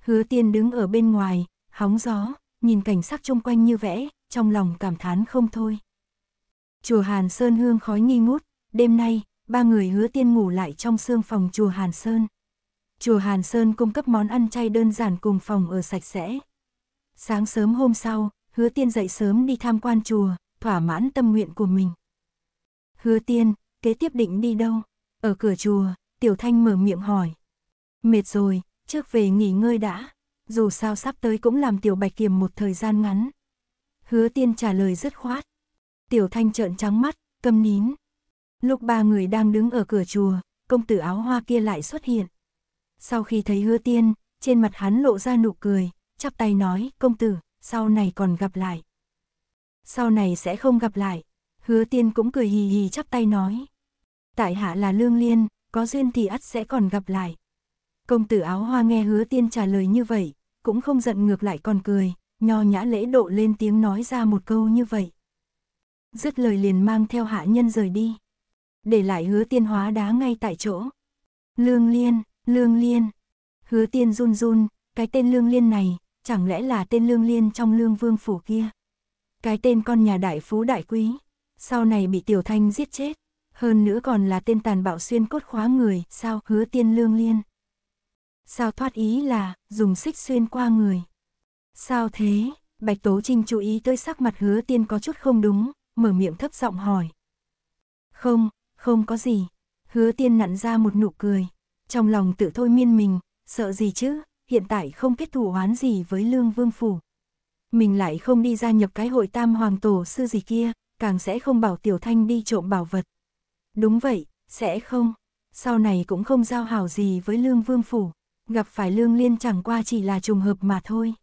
Hứa tiên đứng ở bên ngoài, hóng gió, nhìn cảnh sắc chung quanh như vẽ, trong lòng cảm thán không thôi chùa Hàn Sơn hương khói nghi ngút, đêm nay, ba người hứa tiên ngủ lại trong xương phòng chùa Hàn Sơn. Chùa Hàn Sơn cung cấp món ăn chay đơn giản cùng phòng ở sạch sẽ. Sáng sớm hôm sau, hứa tiên dậy sớm đi tham quan chùa, thỏa mãn tâm nguyện của mình. Hứa tiên, kế tiếp định đi đâu? Ở cửa chùa, Tiểu Thanh mở miệng hỏi. Mệt rồi, trước về nghỉ ngơi đã. Dù sao sắp tới cũng làm Tiểu Bạch Kiềm một thời gian ngắn. Hứa tiên trả lời dứt khoát. Tiểu Thanh trợn trắng mắt, câm nín. Lúc ba người đang đứng ở cửa chùa, công tử áo hoa kia lại xuất hiện. Sau khi thấy hứa tiên, trên mặt hắn lộ ra nụ cười, chắp tay nói, công tử, sau này còn gặp lại. Sau này sẽ không gặp lại. Hứa tiên cũng cười hì hì chắp tay nói. Tại hạ là lương liên, có duyên thì ắt sẽ còn gặp lại. Công tử áo hoa nghe hứa tiên trả lời như vậy, cũng không giận ngược lại còn cười, nho nhã lễ độ lên tiếng nói ra một câu như vậy dứt lời liền mang theo hạ nhân rời đi. Để lại hứa tiên hóa đá ngay tại chỗ. Lương Liên, Lương Liên. Hứa tiên run run, cái tên Lương Liên này, chẳng lẽ là tên Lương Liên trong Lương Vương Phủ kia. Cái tên con nhà đại phú đại quý, sau này bị Tiểu Thanh giết chết. Hơn nữa còn là tên tàn bạo xuyên cốt khóa người, sao hứa tiên Lương Liên. Sao thoát ý là, dùng xích xuyên qua người. Sao thế, Bạch Tố Trinh chú ý tới sắc mặt hứa tiên có chút không đúng, mở miệng thấp giọng hỏi. Không, không có gì. Hứa tiên nặn ra một nụ cười. Trong lòng tự thôi miên mình, sợ gì chứ, hiện tại không kết thù oán gì với lương vương phủ. Mình lại không đi gia nhập cái hội tam hoàng tổ sư gì kia, càng sẽ không bảo tiểu thanh đi trộm bảo vật. Đúng vậy, sẽ không. Sau này cũng không giao hảo gì với lương vương phủ, gặp phải lương liên chẳng qua chỉ là trùng hợp mà thôi.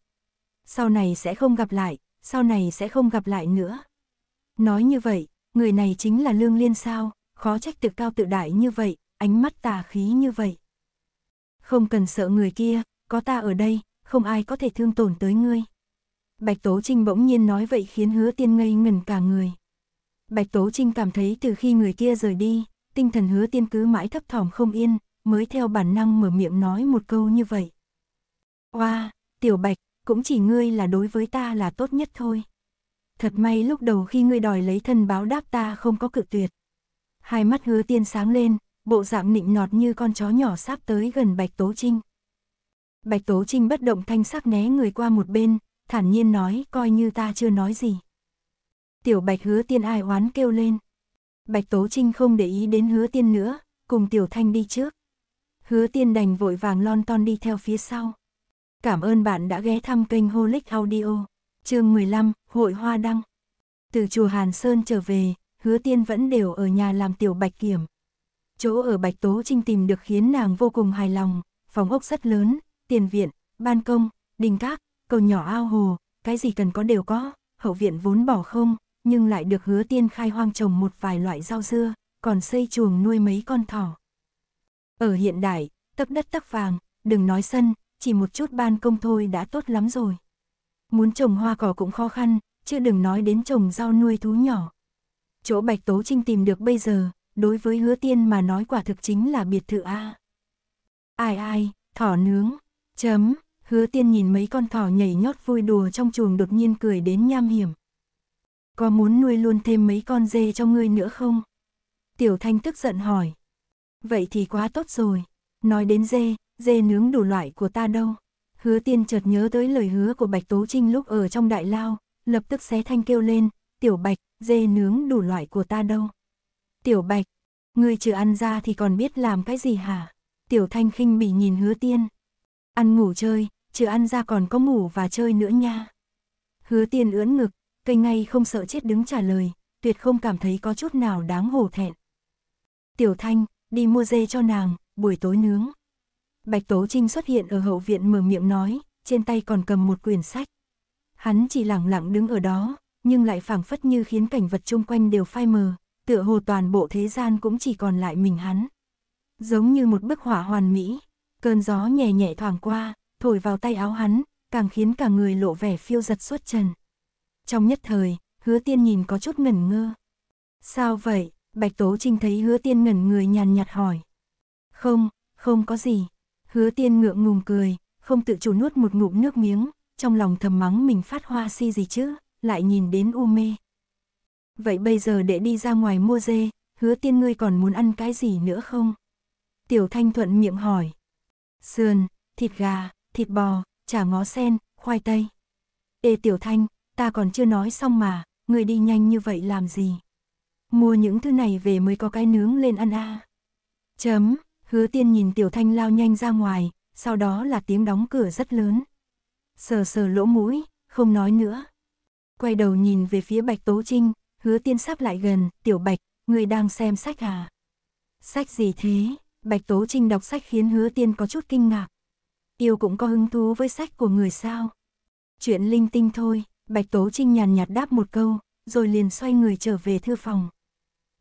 Sau này sẽ không gặp lại, sau này sẽ không gặp lại nữa. Nói như vậy, người này chính là Lương Liên sao, khó trách tự cao tự đại như vậy, ánh mắt tà khí như vậy. Không cần sợ người kia, có ta ở đây, không ai có thể thương tổn tới ngươi. Bạch Tố Trinh bỗng nhiên nói vậy khiến hứa tiên ngây ngần cả người. Bạch Tố Trinh cảm thấy từ khi người kia rời đi, tinh thần hứa tiên cứ mãi thấp thỏm không yên, mới theo bản năng mở miệng nói một câu như vậy. Oa, wow, tiểu Bạch, cũng chỉ ngươi là đối với ta là tốt nhất thôi thật may lúc đầu khi ngươi đòi lấy thân báo đáp ta không có cự tuyệt. Hai mắt hứa tiên sáng lên, bộ dạng nịnh nọt như con chó nhỏ sắp tới gần Bạch Tố Trinh. Bạch Tố Trinh bất động thanh sắc né người qua một bên, thản nhiên nói coi như ta chưa nói gì. Tiểu Bạch hứa tiên ai oán kêu lên. Bạch Tố Trinh không để ý đến hứa tiên nữa, cùng Tiểu Thanh đi trước. Hứa tiên đành vội vàng lon ton đi theo phía sau. Cảm ơn bạn đã ghé thăm kênh Holic Audio chương 15, Hội Hoa Đăng. Từ chùa Hàn Sơn trở về, hứa tiên vẫn đều ở nhà làm tiểu bạch kiểm. Chỗ ở Bạch Tố Trinh tìm được khiến nàng vô cùng hài lòng, phòng ốc rất lớn, tiền viện, ban công, đình các, cầu nhỏ ao hồ, cái gì cần có đều có, hậu viện vốn bỏ không, nhưng lại được hứa tiên khai hoang trồng một vài loại rau dưa, còn xây chuồng nuôi mấy con thỏ. Ở hiện đại, tấp đất tấc vàng, đừng nói sân, chỉ một chút ban công thôi đã tốt lắm rồi muốn trồng hoa cỏ cũng khó khăn, chứ đừng nói đến trồng rau nuôi thú nhỏ. Chỗ Bạch Tố Trinh tìm được bây giờ, đối với hứa tiên mà nói quả thực chính là biệt thự A. Ai ai, thỏ nướng, chấm, hứa tiên nhìn mấy con thỏ nhảy nhót vui đùa trong chuồng đột nhiên cười đến nham hiểm. Có muốn nuôi luôn thêm mấy con dê cho ngươi nữa không? Tiểu Thanh tức giận hỏi. Vậy thì quá tốt rồi. Nói đến dê, dê nướng đủ loại của ta đâu? Hứa tiên chợt nhớ tới lời hứa của Bạch Tố Trinh lúc ở trong đại lao, lập tức xé thanh kêu lên, tiểu Bạch, dê nướng đủ loại của ta đâu. Tiểu Bạch, ngươi chưa ăn ra thì còn biết làm cái gì hả? Tiểu Thanh khinh bỉ nhìn hứa tiên. Ăn ngủ chơi, chưa ăn ra còn có ngủ và chơi nữa nha. Hứa tiên ưỡn ngực, cây ngay không sợ chết đứng trả lời, tuyệt không cảm thấy có chút nào đáng hổ thẹn. Tiểu Thanh, đi mua dê cho nàng, buổi tối nướng. Bạch Tố Trinh xuất hiện ở hậu viện mở miệng nói, trên tay còn cầm một quyển sách. Hắn chỉ lặng lặng đứng ở đó, nhưng lại phảng phất như khiến cảnh vật chung quanh đều phai mờ, tựa hồ toàn bộ thế gian cũng chỉ còn lại mình hắn. Giống như một bức họa hoàn mỹ, cơn gió nhẹ nhẹ thoảng qua, thổi vào tay áo hắn, càng khiến cả người lộ vẻ phiêu giật suốt trần. Trong nhất thời, hứa tiên nhìn có chút ngẩn ngơ. Sao vậy? Bạch Tố Trinh thấy hứa tiên ngẩn người nhàn nhạt hỏi. Không, không có gì, Hứa tiên ngượng ngùng cười, không tự chủ nuốt một ngụm nước miếng, trong lòng thầm mắng mình phát hoa si gì chứ, lại nhìn đến u mê. Vậy bây giờ để đi ra ngoài mua dê, hứa tiên ngươi còn muốn ăn cái gì nữa không? Tiểu Thanh Thuận miệng hỏi. Sườn, thịt gà, thịt bò, chả ngó sen, khoai tây. Ê Tiểu Thanh, ta còn chưa nói xong mà, người đi nhanh như vậy làm gì? Mua những thứ này về mới có cái nướng lên ăn a. À. Chấm. Hứa tiên nhìn Tiểu Thanh lao nhanh ra ngoài, sau đó là tiếng đóng cửa rất lớn. Sờ sờ lỗ mũi, không nói nữa. Quay đầu nhìn về phía Bạch Tố Trinh, hứa tiên sắp lại gần, Tiểu Bạch, người đang xem sách à? Sách gì thế? Bạch Tố Trinh đọc sách khiến hứa tiên có chút kinh ngạc. Tiêu cũng có hứng thú với sách của người sao? Chuyện linh tinh thôi, Bạch Tố Trinh nhàn nhạt đáp một câu, rồi liền xoay người trở về thư phòng.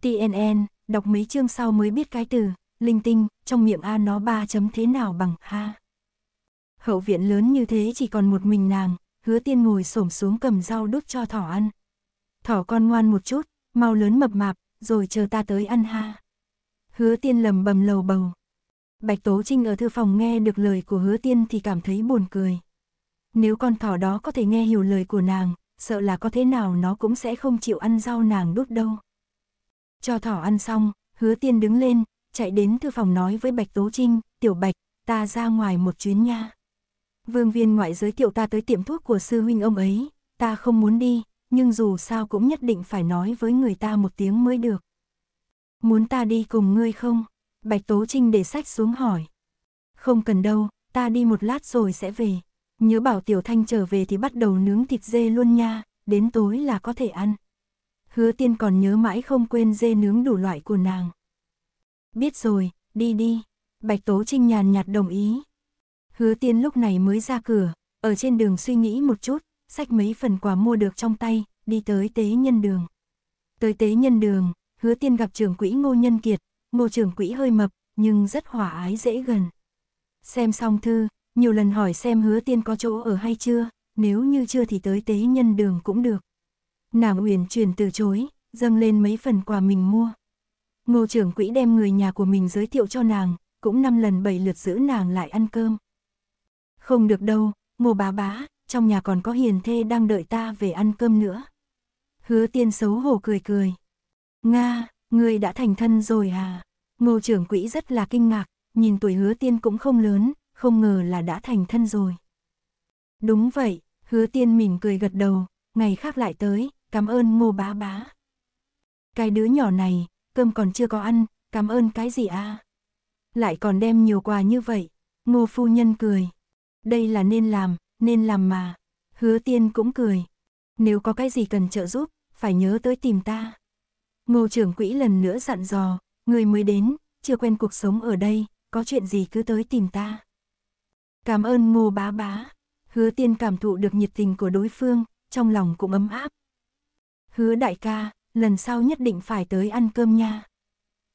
TNN, đọc mấy chương sau mới biết cái từ linh tinh, trong miệng A nó ba chấm thế nào bằng ha Hậu viện lớn như thế chỉ còn một mình nàng, hứa tiên ngồi xổm xuống cầm rau đút cho thỏ ăn. Thỏ con ngoan một chút, mau lớn mập mạp, rồi chờ ta tới ăn ha. Hứa tiên lầm bầm lầu bầu. Bạch Tố Trinh ở thư phòng nghe được lời của hứa tiên thì cảm thấy buồn cười. Nếu con thỏ đó có thể nghe hiểu lời của nàng, sợ là có thế nào nó cũng sẽ không chịu ăn rau nàng đút đâu. Cho thỏ ăn xong, hứa tiên đứng lên, chạy đến thư phòng nói với Bạch Tố Trinh, Tiểu Bạch, ta ra ngoài một chuyến nha. Vương viên ngoại giới thiệu ta tới tiệm thuốc của sư huynh ông ấy, ta không muốn đi, nhưng dù sao cũng nhất định phải nói với người ta một tiếng mới được. Muốn ta đi cùng ngươi không? Bạch Tố Trinh để sách xuống hỏi. Không cần đâu, ta đi một lát rồi sẽ về. Nhớ bảo Tiểu Thanh trở về thì bắt đầu nướng thịt dê luôn nha, đến tối là có thể ăn. Hứa tiên còn nhớ mãi không quên dê nướng đủ loại của nàng. Biết rồi, đi đi. Bạch Tố Trinh nhàn nhạt đồng ý. Hứa tiên lúc này mới ra cửa, ở trên đường suy nghĩ một chút, sách mấy phần quà mua được trong tay, đi tới tế nhân đường. Tới tế nhân đường, hứa tiên gặp trưởng quỹ ngô nhân kiệt, ngô trưởng quỹ hơi mập, nhưng rất hòa ái dễ gần. Xem xong thư, nhiều lần hỏi xem hứa tiên có chỗ ở hay chưa, nếu như chưa thì tới tế nhân đường cũng được. Nàng uyển truyền từ chối, dâng lên mấy phần quà mình mua. Ngô trưởng quỹ đem người nhà của mình giới thiệu cho nàng, cũng năm lần bảy lượt giữ nàng lại ăn cơm. Không được đâu, ngô bá bá, trong nhà còn có hiền thê đang đợi ta về ăn cơm nữa. Hứa tiên xấu hổ cười cười. Nga, ngươi đã thành thân rồi à? Ngô trưởng quỹ rất là kinh ngạc, nhìn tuổi hứa tiên cũng không lớn, không ngờ là đã thành thân rồi. Đúng vậy, hứa tiên mỉm cười gật đầu, ngày khác lại tới, cảm ơn ngô bá bá. Cái đứa nhỏ này, cơm còn chưa có ăn, cảm ơn cái gì à? Lại còn đem nhiều quà như vậy, ngô phu nhân cười. Đây là nên làm, nên làm mà. Hứa tiên cũng cười. Nếu có cái gì cần trợ giúp, phải nhớ tới tìm ta. Ngô trưởng quỹ lần nữa dặn dò, người mới đến, chưa quen cuộc sống ở đây, có chuyện gì cứ tới tìm ta. Cảm ơn ngô bá bá. Hứa tiên cảm thụ được nhiệt tình của đối phương, trong lòng cũng ấm áp. Hứa đại ca, lần sau nhất định phải tới ăn cơm nha.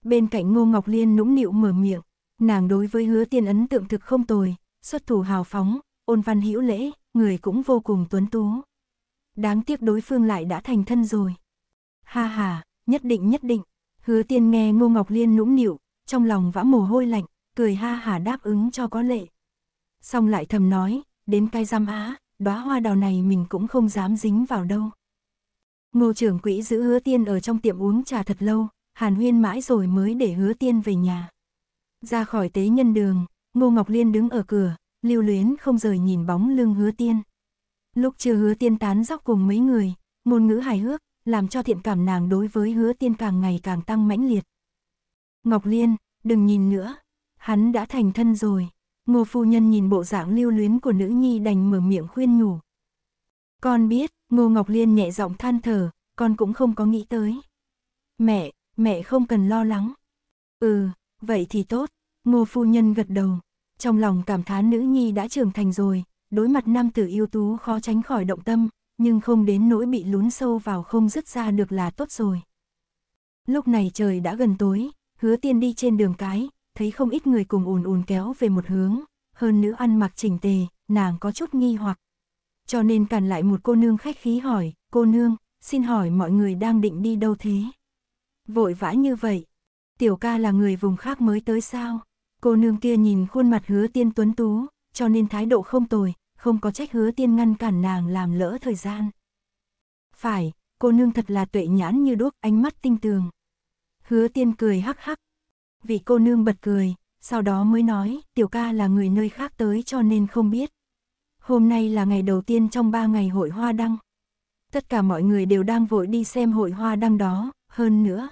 Bên cạnh Ngô Ngọc Liên nũng nịu mở miệng, nàng đối với hứa tiên ấn tượng thực không tồi, xuất thủ hào phóng, ôn văn hữu lễ, người cũng vô cùng tuấn tú. Đáng tiếc đối phương lại đã thành thân rồi. Ha ha, nhất định nhất định, hứa tiên nghe Ngô Ngọc Liên nũng nịu, trong lòng vã mồ hôi lạnh, cười ha ha đáp ứng cho có lệ. Xong lại thầm nói, đến cai giam á, đóa hoa đào này mình cũng không dám dính vào đâu. Ngô trưởng quỹ giữ hứa tiên ở trong tiệm uống trà thật lâu, hàn huyên mãi rồi mới để hứa tiên về nhà. Ra khỏi tế nhân đường, Ngô Ngọc Liên đứng ở cửa, lưu luyến không rời nhìn bóng lưng hứa tiên. Lúc chưa hứa tiên tán dóc cùng mấy người, ngôn ngữ hài hước, làm cho thiện cảm nàng đối với hứa tiên càng ngày càng tăng mãnh liệt. Ngọc Liên, đừng nhìn nữa, hắn đã thành thân rồi. Ngô phu nhân nhìn bộ dạng lưu luyến của nữ nhi đành mở miệng khuyên nhủ. Con biết, Ngô Ngọc Liên nhẹ giọng than thở, con cũng không có nghĩ tới. Mẹ, mẹ không cần lo lắng. Ừ, vậy thì tốt, ngô phu nhân gật đầu. Trong lòng cảm thán nữ nhi đã trưởng thành rồi, đối mặt nam tử yêu tú khó tránh khỏi động tâm, nhưng không đến nỗi bị lún sâu vào không dứt ra được là tốt rồi. Lúc này trời đã gần tối, hứa tiên đi trên đường cái, thấy không ít người cùng ùn ùn kéo về một hướng, hơn nữ ăn mặc chỉnh tề, nàng có chút nghi hoặc cho nên cản lại một cô nương khách khí hỏi, cô nương, xin hỏi mọi người đang định đi đâu thế? Vội vã như vậy, tiểu ca là người vùng khác mới tới sao? Cô nương kia nhìn khuôn mặt hứa tiên tuấn tú, cho nên thái độ không tồi, không có trách hứa tiên ngăn cản nàng làm lỡ thời gian. Phải, cô nương thật là tuệ nhãn như đuốc ánh mắt tinh tường. Hứa tiên cười hắc hắc. Vị cô nương bật cười, sau đó mới nói tiểu ca là người nơi khác tới cho nên không biết. Hôm nay là ngày đầu tiên trong ba ngày hội hoa đăng. Tất cả mọi người đều đang vội đi xem hội hoa đăng đó, hơn nữa.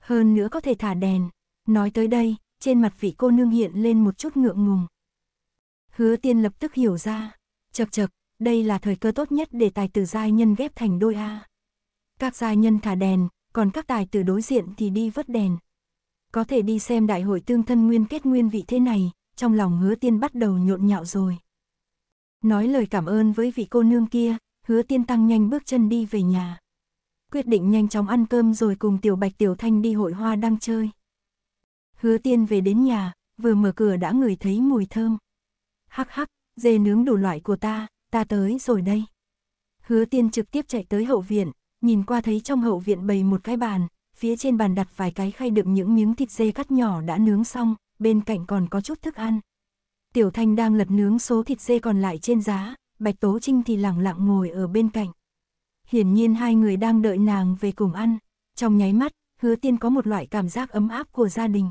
Hơn nữa có thể thả đèn. Nói tới đây, trên mặt vị cô nương hiện lên một chút ngượng ngùng. Hứa tiên lập tức hiểu ra. Chật chật, đây là thời cơ tốt nhất để tài tử giai nhân ghép thành đôi A. Các giai nhân thả đèn, còn các tài tử đối diện thì đi vớt đèn. Có thể đi xem đại hội tương thân nguyên kết nguyên vị thế này, trong lòng hứa tiên bắt đầu nhộn nhạo rồi. Nói lời cảm ơn với vị cô nương kia, hứa tiên tăng nhanh bước chân đi về nhà. Quyết định nhanh chóng ăn cơm rồi cùng tiểu bạch tiểu thanh đi hội hoa đang chơi. Hứa tiên về đến nhà, vừa mở cửa đã ngửi thấy mùi thơm. Hắc hắc, dê nướng đủ loại của ta, ta tới rồi đây. Hứa tiên trực tiếp chạy tới hậu viện, nhìn qua thấy trong hậu viện bày một cái bàn, phía trên bàn đặt vài cái khay đựng những miếng thịt dê cắt nhỏ đã nướng xong, bên cạnh còn có chút thức ăn. Tiểu Thanh đang lật nướng số thịt dê còn lại trên giá, Bạch Tố Trinh thì lặng lặng ngồi ở bên cạnh. Hiển nhiên hai người đang đợi nàng về cùng ăn. Trong nháy mắt, hứa tiên có một loại cảm giác ấm áp của gia đình.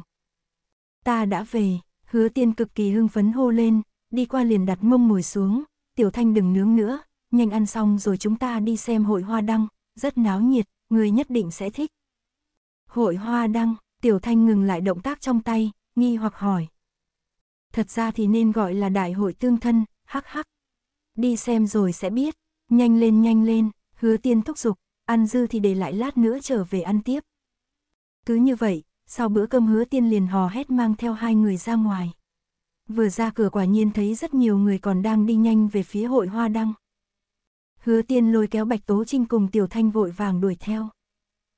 Ta đã về, hứa tiên cực kỳ hưng phấn hô lên, đi qua liền đặt mông ngồi xuống, tiểu thanh đừng nướng nữa, nhanh ăn xong rồi chúng ta đi xem hội hoa đăng, rất náo nhiệt, người nhất định sẽ thích. Hội hoa đăng, tiểu thanh ngừng lại động tác trong tay, nghi hoặc hỏi, thật ra thì nên gọi là đại hội tương thân, hắc hắc. Đi xem rồi sẽ biết, nhanh lên nhanh lên, hứa tiên thúc giục, ăn dư thì để lại lát nữa trở về ăn tiếp. Cứ như vậy, sau bữa cơm hứa tiên liền hò hét mang theo hai người ra ngoài. Vừa ra cửa quả nhiên thấy rất nhiều người còn đang đi nhanh về phía hội hoa đăng. Hứa tiên lôi kéo Bạch Tố Trinh cùng Tiểu Thanh vội vàng đuổi theo.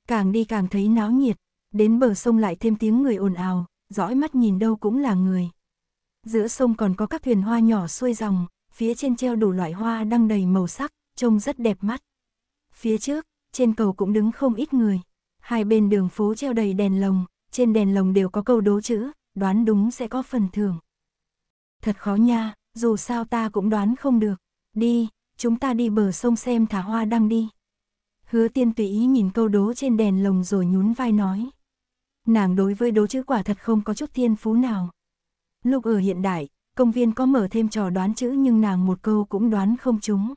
Càng đi càng thấy náo nhiệt, đến bờ sông lại thêm tiếng người ồn ào, dõi mắt nhìn đâu cũng là người giữa sông còn có các thuyền hoa nhỏ xuôi dòng, phía trên treo đủ loại hoa đăng đầy màu sắc, trông rất đẹp mắt. Phía trước, trên cầu cũng đứng không ít người. Hai bên đường phố treo đầy đèn lồng, trên đèn lồng đều có câu đố chữ, đoán đúng sẽ có phần thưởng. Thật khó nha, dù sao ta cũng đoán không được. Đi, chúng ta đi bờ sông xem thả hoa đăng đi. Hứa tiên tùy ý nhìn câu đố trên đèn lồng rồi nhún vai nói. Nàng đối với đố chữ quả thật không có chút thiên phú nào, Lúc ở hiện đại, công viên có mở thêm trò đoán chữ nhưng nàng một câu cũng đoán không trúng.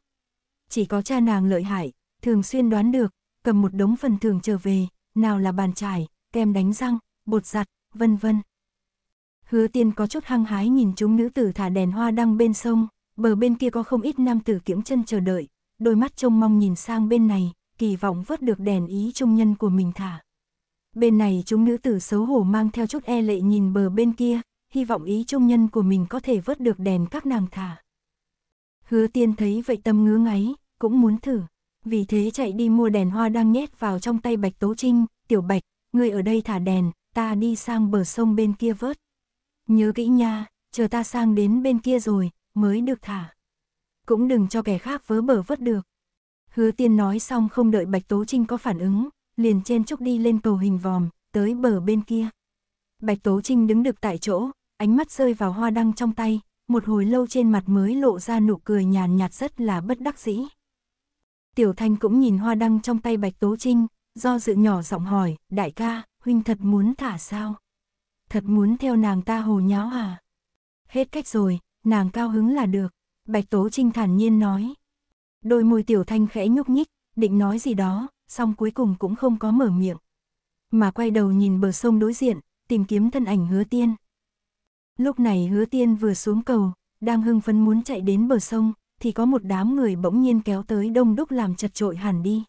Chỉ có cha nàng lợi hại, thường xuyên đoán được, cầm một đống phần thưởng trở về, nào là bàn chải, kem đánh răng, bột giặt, vân vân. Hứa tiên có chút hăng hái nhìn chúng nữ tử thả đèn hoa đăng bên sông, bờ bên kia có không ít nam tử kiễng chân chờ đợi, đôi mắt trông mong nhìn sang bên này, kỳ vọng vớt được đèn ý trung nhân của mình thả. Bên này chúng nữ tử xấu hổ mang theo chút e lệ nhìn bờ bên kia, hy vọng ý trung nhân của mình có thể vớt được đèn các nàng thả. Hứa tiên thấy vậy tâm ngứa ngáy, cũng muốn thử. Vì thế chạy đi mua đèn hoa đang nhét vào trong tay Bạch Tố Trinh, tiểu Bạch, người ở đây thả đèn, ta đi sang bờ sông bên kia vớt. Nhớ kỹ nha, chờ ta sang đến bên kia rồi, mới được thả. Cũng đừng cho kẻ khác vớ bờ vớt được. Hứa tiên nói xong không đợi Bạch Tố Trinh có phản ứng, liền chen chúc đi lên cầu hình vòm, tới bờ bên kia. Bạch Tố Trinh đứng được tại chỗ, ánh mắt rơi vào hoa đăng trong tay, một hồi lâu trên mặt mới lộ ra nụ cười nhàn nhạt rất là bất đắc dĩ. Tiểu Thanh cũng nhìn hoa đăng trong tay Bạch Tố Trinh, do dự nhỏ giọng hỏi, đại ca, huynh thật muốn thả sao? Thật muốn theo nàng ta hồ nháo à? Hết cách rồi, nàng cao hứng là được, Bạch Tố Trinh thản nhiên nói. Đôi môi Tiểu Thanh khẽ nhúc nhích, định nói gì đó, song cuối cùng cũng không có mở miệng. Mà quay đầu nhìn bờ sông đối diện, tìm kiếm thân ảnh hứa tiên. Lúc này hứa tiên vừa xuống cầu, đang hưng phấn muốn chạy đến bờ sông, thì có một đám người bỗng nhiên kéo tới đông đúc làm chật trội hẳn đi.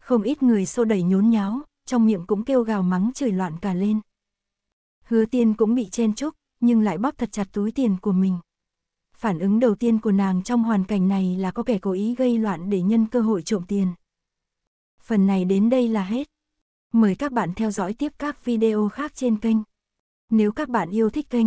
Không ít người xô đẩy nhốn nháo, trong miệng cũng kêu gào mắng chửi loạn cả lên. Hứa tiên cũng bị chen chúc, nhưng lại bóp thật chặt túi tiền của mình. Phản ứng đầu tiên của nàng trong hoàn cảnh này là có kẻ cố ý gây loạn để nhân cơ hội trộm tiền. Phần này đến đây là hết. Mời các bạn theo dõi tiếp các video khác trên kênh. Nếu các bạn yêu thích kênh,